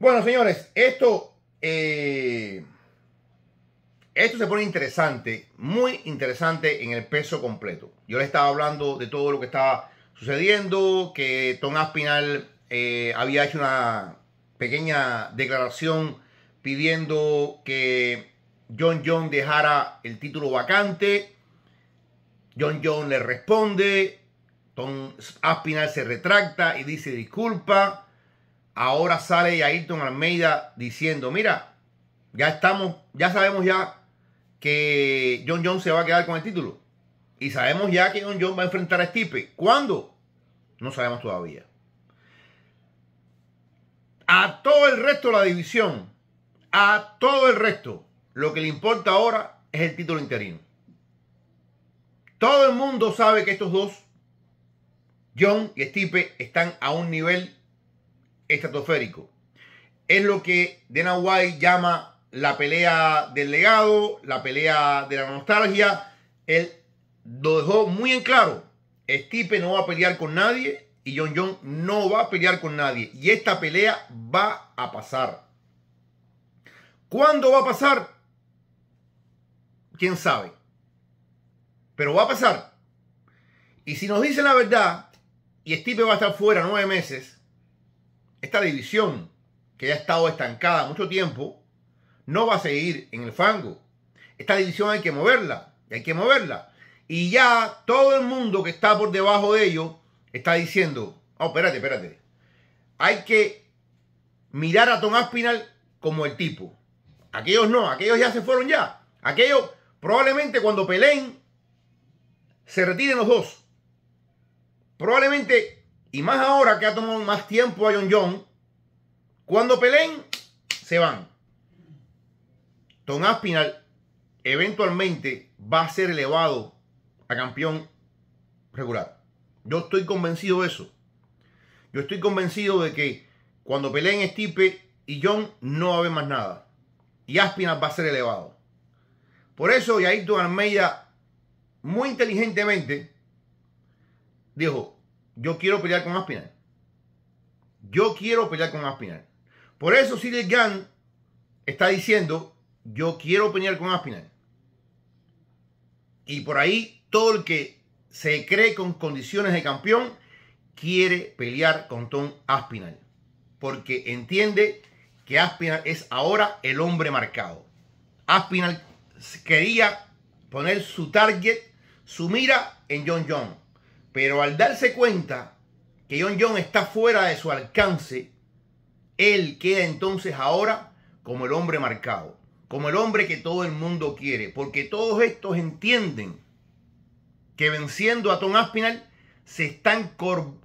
Bueno, señores, esto, eh, esto se pone interesante, muy interesante en el peso completo. Yo le estaba hablando de todo lo que estaba sucediendo, que Tom Aspinal eh, había hecho una pequeña declaración pidiendo que John John dejara el título vacante. John John le responde, Tom Aspinal se retracta y dice disculpa. Ahora sale Ayrton Almeida diciendo, mira, ya estamos, ya sabemos ya que John Jones se va a quedar con el título. Y sabemos ya que John Jones va a enfrentar a Stipe. ¿Cuándo? No sabemos todavía. A todo el resto de la división, a todo el resto, lo que le importa ahora es el título interino. Todo el mundo sabe que estos dos, John y Stipe, están a un nivel estratosférico. Es lo que Dana White llama la pelea del legado, la pelea de la nostalgia. Él lo dejó muy en claro. Stipe no va a pelear con nadie y John John no va a pelear con nadie. Y esta pelea va a pasar. ¿Cuándo va a pasar? ¿Quién sabe? Pero va a pasar. Y si nos dicen la verdad, y Stipe va a estar fuera nueve meses, esta división que ya ha estado estancada mucho tiempo, no va a seguir en el fango. Esta división hay que moverla, y hay que moverla. Y ya todo el mundo que está por debajo de ellos está diciendo, oh, espérate, espérate. Hay que mirar a Tom Aspinal como el tipo. Aquellos no, aquellos ya se fueron ya. Aquellos probablemente cuando peleen se retiren los dos. Probablemente y más ahora que ha tomado más tiempo a John John, cuando peleen, se van. Ton Aspinal eventualmente va a ser elevado a campeón regular. Yo estoy convencido de eso. Yo estoy convencido de que cuando peleen Stipe y John no va a haber más nada. Y Aspinal va a ser elevado. Por eso Yaito Almeida muy inteligentemente dijo, yo quiero pelear con Aspinal. Yo quiero pelear con Aspinal. Por eso Cyril Gunn está diciendo, yo quiero pelear con Aspinal. Y por ahí todo el que se cree con condiciones de campeón quiere pelear con Tom Aspinal. Porque entiende que Aspinal es ahora el hombre marcado. Aspinal quería poner su target, su mira en John Jones. Pero al darse cuenta que John John está fuera de su alcance, él queda entonces ahora como el hombre marcado, como el hombre que todo el mundo quiere, porque todos estos entienden que venciendo a Tom Aspinall se están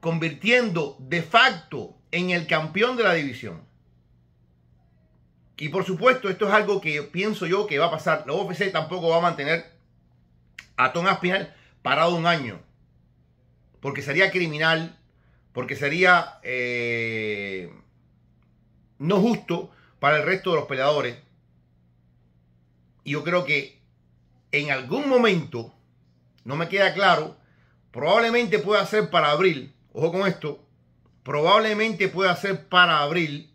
convirtiendo de facto en el campeón de la división. Y por supuesto, esto es algo que pienso yo que va a pasar. La UFC tampoco va a mantener a Tom Aspinall parado un año porque sería criminal, porque sería eh, no justo para el resto de los peleadores. Y yo creo que en algún momento, no me queda claro, probablemente pueda ser para abril, ojo con esto, probablemente pueda ser para abril,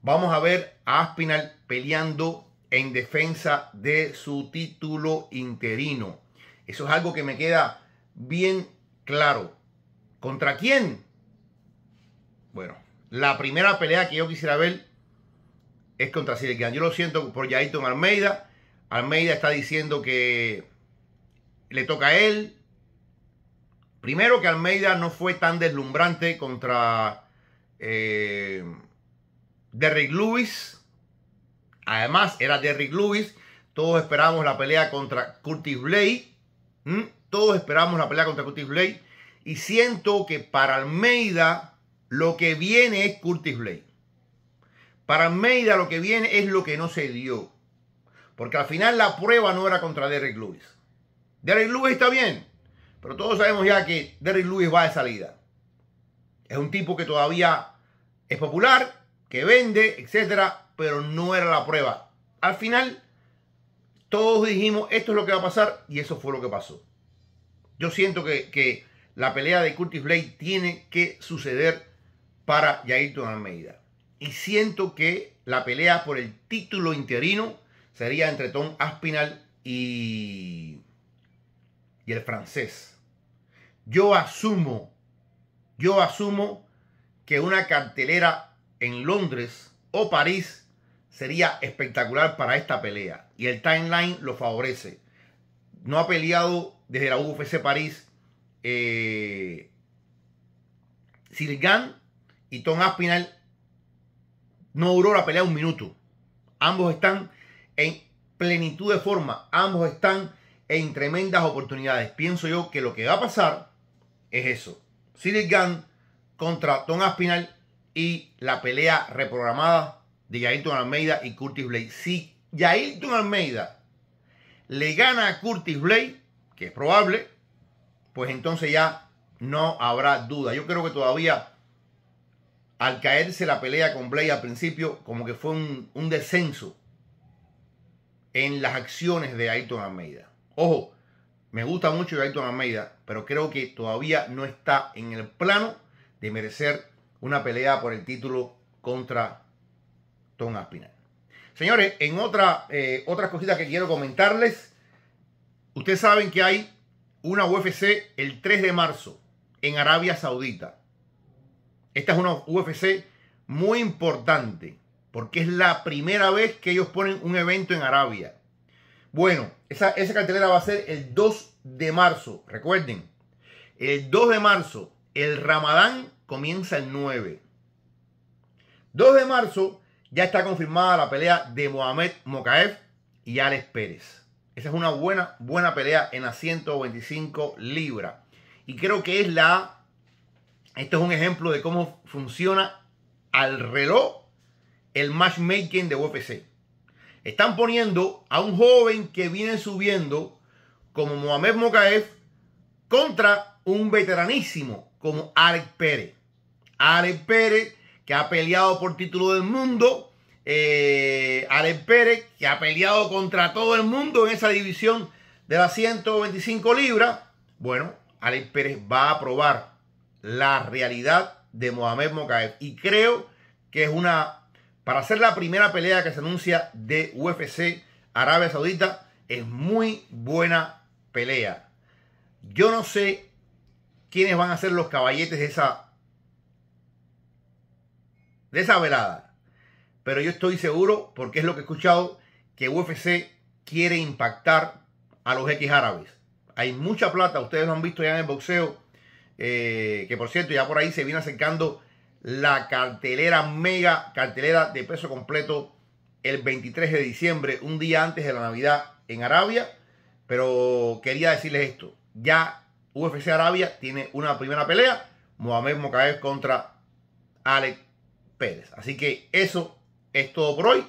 vamos a ver a Aspinal peleando en defensa de su título interino. Eso es algo que me queda bien claro. ¿Contra quién? Bueno, la primera pelea que yo quisiera ver es contra Silvian, Yo lo siento por Yaito Almeida. Almeida está diciendo que le toca a él. Primero que Almeida no fue tan deslumbrante contra eh, Derrick Lewis. Además, era Derrick Lewis. Todos esperábamos la pelea contra Curtis Blay. Todos esperamos la pelea contra Curtis Blade. Y siento que para Almeida lo que viene es Curtis Blade. Para Almeida lo que viene es lo que no se dio. Porque al final la prueba no era contra Derrick Lewis. Derrick Lewis está bien. Pero todos sabemos ya que Derrick Lewis va de salida. Es un tipo que todavía es popular, que vende, etcétera, pero no era la prueba. Al final, todos dijimos, esto es lo que va a pasar, y eso fue lo que pasó. Yo siento que, la pelea de Curtis Blade tiene que suceder para Yairton Almeida. Y siento que la pelea por el título interino sería entre Tom Aspinal y, y el francés. Yo asumo, yo asumo que una cartelera en Londres o París sería espectacular para esta pelea. Y el timeline lo favorece. No ha peleado desde la UFC París, eh, Silgan y Tom Aspinal no duró la pelea un minuto. Ambos están en plenitud de forma, ambos están en tremendas oportunidades. Pienso yo que lo que va a pasar es eso. Silgan contra Tom Aspinal y la pelea reprogramada de Yairton Almeida y Curtis Blade. Si Yailton Almeida le gana a Curtis Blade, es probable, pues entonces ya no habrá duda. Yo creo que todavía al caerse la pelea con Blade al principio, como que fue un, descenso en las acciones de Ayrton Almeida. Ojo, me gusta mucho Ayrton Almeida, pero creo que todavía no está en el plano de merecer una pelea por el título contra Tom Aspinall. Señores, en otra, eh, otras cositas que quiero comentarles, Ustedes saben que hay una UFC el 3 de marzo en Arabia Saudita. Esta es una UFC muy importante porque es la primera vez que ellos ponen un evento en Arabia. Bueno, esa, esa cartelera va a ser el 2 de marzo. Recuerden, el 2 de marzo, el Ramadán comienza el 9. 2 de marzo ya está confirmada la pelea de Mohamed Mokaev y Alex Pérez. Esa es una buena, buena pelea en las 125 libras. Y creo que es la... Esto es un ejemplo de cómo funciona al reloj el matchmaking de UFC. Están poniendo a un joven que viene subiendo como Mohamed Mokaev contra un veteranísimo como Alex Pérez. Alex Pérez que ha peleado por título del mundo, eh, Pérez, que ha peleado contra todo el mundo en esa división de las 125 libras. Bueno, Alex Pérez va a probar la realidad de Mohamed Mokaev. Y creo que es una, para ser la primera pelea que se anuncia de UFC Arabia Saudita, es muy buena pelea. Yo no sé quiénes van a ser los caballetes de esa, de esa velada pero yo estoy seguro, porque es lo que he escuchado, que UFC quiere impactar a los X árabes. Hay mucha plata, ustedes lo han visto ya en el boxeo, eh, que por cierto, ya por ahí se viene acercando la cartelera mega, cartelera de peso completo el 23 de diciembre, un día antes de la Navidad en Arabia. Pero quería decirles esto, ya UFC Arabia tiene una primera pelea, Mohamed Mokaev contra Alex Pérez. Así que eso es todo por hoy.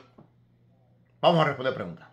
Vamos a responder preguntas.